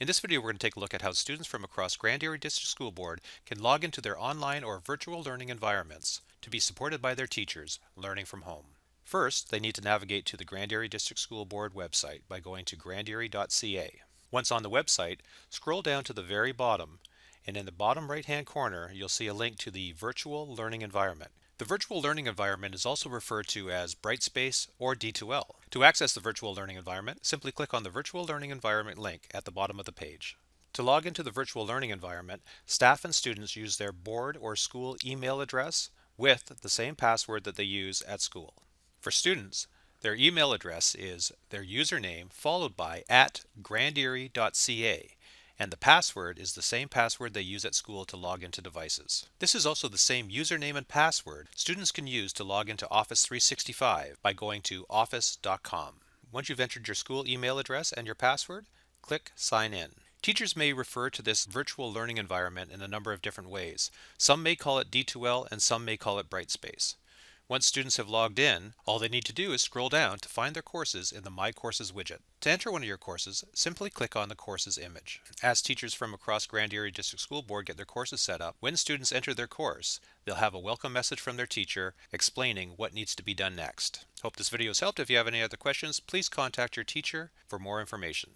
In this video, we're going to take a look at how students from across Grand Erie District School Board can log into their online or virtual learning environments to be supported by their teachers learning from home. First, they need to navigate to the Grand Erie District School Board website by going to granderie.ca. Once on the website, scroll down to the very bottom and in the bottom right hand corner you'll see a link to the virtual learning environment. The virtual learning environment is also referred to as Brightspace or D2L. To access the virtual learning environment, simply click on the virtual learning environment link at the bottom of the page. To log into the virtual learning environment, staff and students use their board or school email address with the same password that they use at school. For students, their email address is their username followed by at granderie.ca and the password is the same password they use at school to log into devices. This is also the same username and password students can use to log into Office 365 by going to office.com. Once you've entered your school email address and your password, click Sign In. Teachers may refer to this virtual learning environment in a number of different ways. Some may call it D2L and some may call it Brightspace. Once students have logged in, all they need to do is scroll down to find their courses in the My Courses widget. To enter one of your courses, simply click on the courses image. As teachers from across Grand Erie District School Board get their courses set up, when students enter their course, they'll have a welcome message from their teacher explaining what needs to be done next. Hope this video has helped. If you have any other questions, please contact your teacher for more information.